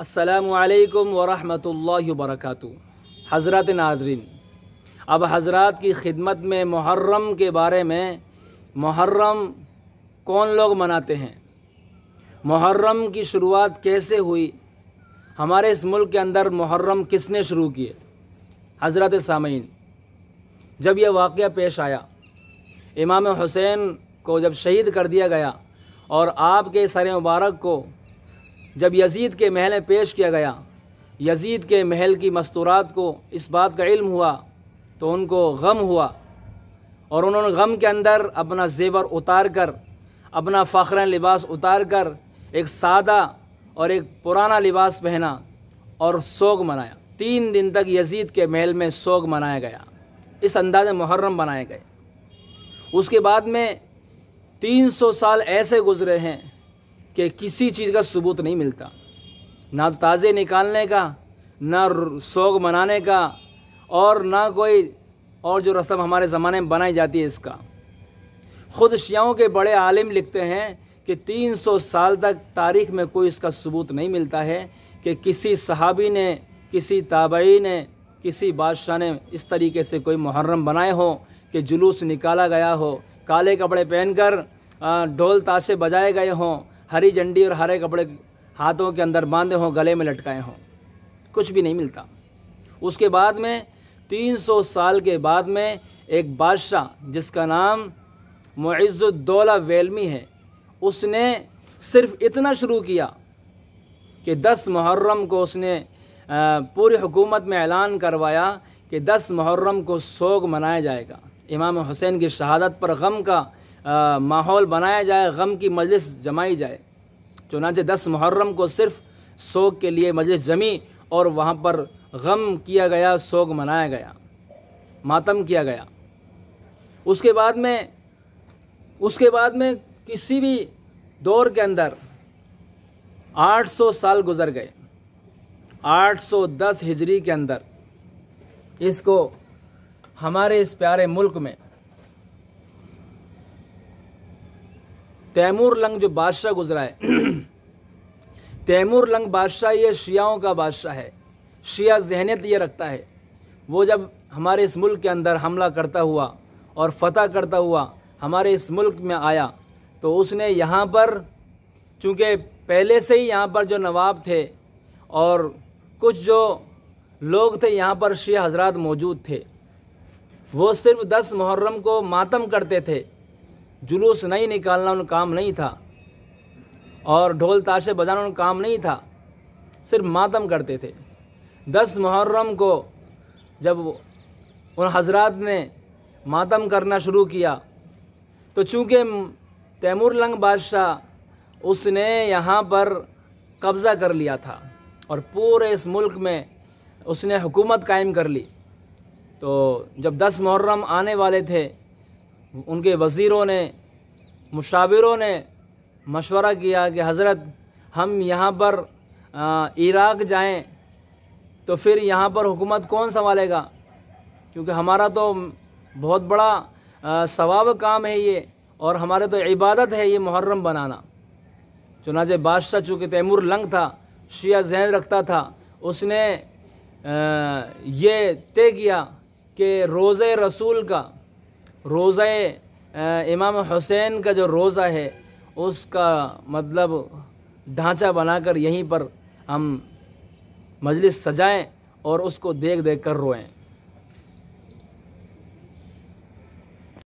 असलकम वरहमल वरक हज़रत नाजरीन अब हज़रत की खिदमत में मुहर्रम के बारे में मुहर्रम कौन लोग मनाते हैं मुहर्रम की शुरुआत कैसे हुई हमारे इस मुल्क के अंदर मुहर्रम किसने शुरू किए हज़रत सामीन जब यह वाक़ पेश आया इमाम हुसैन को जब शहीद कर दिया गया और आपके सर मुबारक को जब यजीद के महल में पेश किया गया यजीद के महल की मस्तूरात को इस बात का इल्म हुआ तो उनको गम हुआ और उन्होंने गम के अंदर अपना जेवर उतार कर अपना फ़ख्र लिबास उतार कर एक सादा और एक पुराना लिबास पहना और सोग मनाया तीन दिन तक यजीद के महल में सोग मनाया गया इस अंदाज मुहर्रम बनाए गए उसके बाद में 300 साल ऐसे गुजरे हैं कि किसी चीज़ का सबूत नहीं मिलता ना ताज़े निकालने का ना सोग मनाने का और ना कोई और जो रस्म हमारे ज़माने में बनाई जाती है इसका ख़ुद शियाओं के बड़े आलिम लिखते हैं कि 300 साल तक तारीख में कोई इसका सबूत नहीं मिलता है कि किसी सहाबी ने किसी ताबई ने किसी बादशाह ने इस तरीके से कोई मुहर्रम बनाए हो कि जुलूस निकाला गया हो काले कपड़े पहनकर ढोल ताशे बजाए गए हों हरी झंडी और हरे कपड़े हाथों के अंदर बांधे हों गले में लटकाए हों कुछ भी नहीं मिलता उसके बाद में 300 साल के बाद में एक बादशाह जिसका नाम मुइज़ुद्दौला वेलमी है उसने सिर्फ इतना शुरू किया कि 10 मुहर्रम को उसने पूरी हुकूमत में ऐलान करवाया कि 10 मुहर्रम को सोग मनाया जाएगा इमाम हुसैन की शहादत पर गम का माहौल बनाया जाए गम की मजलिस जमाई जाए चुनाचे दस मुहर्रम को सिर्फ सोग के लिए मजलिस जमी और वहाँ पर गम किया गया सोग मनाया गया मातम किया गया उसके बाद में उसके बाद में किसी भी दौर के अंदर 800 साल गुजर गए 810 हिजरी के अंदर इसको हमारे इस प्यारे मुल्क में तैमूर लंग जो बादशाह गुजरा है तैमूर लंग बादशाह ये शियाओं का बादशाह है शिया जहनीत ये रखता है वो जब हमारे इस मुल्क के अंदर हमला करता हुआ और फतह करता हुआ हमारे इस मुल्क में आया तो उसने यहाँ पर चूँकि पहले से ही यहाँ पर जो नवाब थे और कुछ जो लोग थे यहाँ पर शेह हजरात मौजूद थे वो सिर्फ दस मुहर्रम को मातम करते थे जुलूस नहीं निकालना उन काम नहीं था और ढोल ताशे बजाना उन काम नहीं था सिर्फ मातम करते थे दस मुहर्रम को जब उन हजरत ने मातम करना शुरू किया तो चूँकि तैमूर लंग बादशाह उसने यहाँ पर कब्ज़ा कर लिया था और पूरे इस मुल्क में उसने हुकूमत कायम कर ली तो जब दस मुहर्रम आने वाले थे उनके वज़ीरों ने मुशावरों ने मशवरा किया कि हज़रत हम यहाँ पर इराक़ जाएं तो फिर यहाँ पर हुकूमत कौन संभालेगा क्योंकि हमारा तो बहुत बड़ा सवाब काम है ये और हमारे तो इबादत है ये मुहर्रम बनाना चुनाचे बादशाह चूँकि तैमूर लंग था शिया जहन रखता था उसने आ, ये तय किया कि रोज़े रसूल का रोज़ इमाम हुसैन का जो रोज़ा है उसका मतलब ढांचा बनाकर यहीं पर हम मजलिस सजाएं और उसको देख देख कर रोएं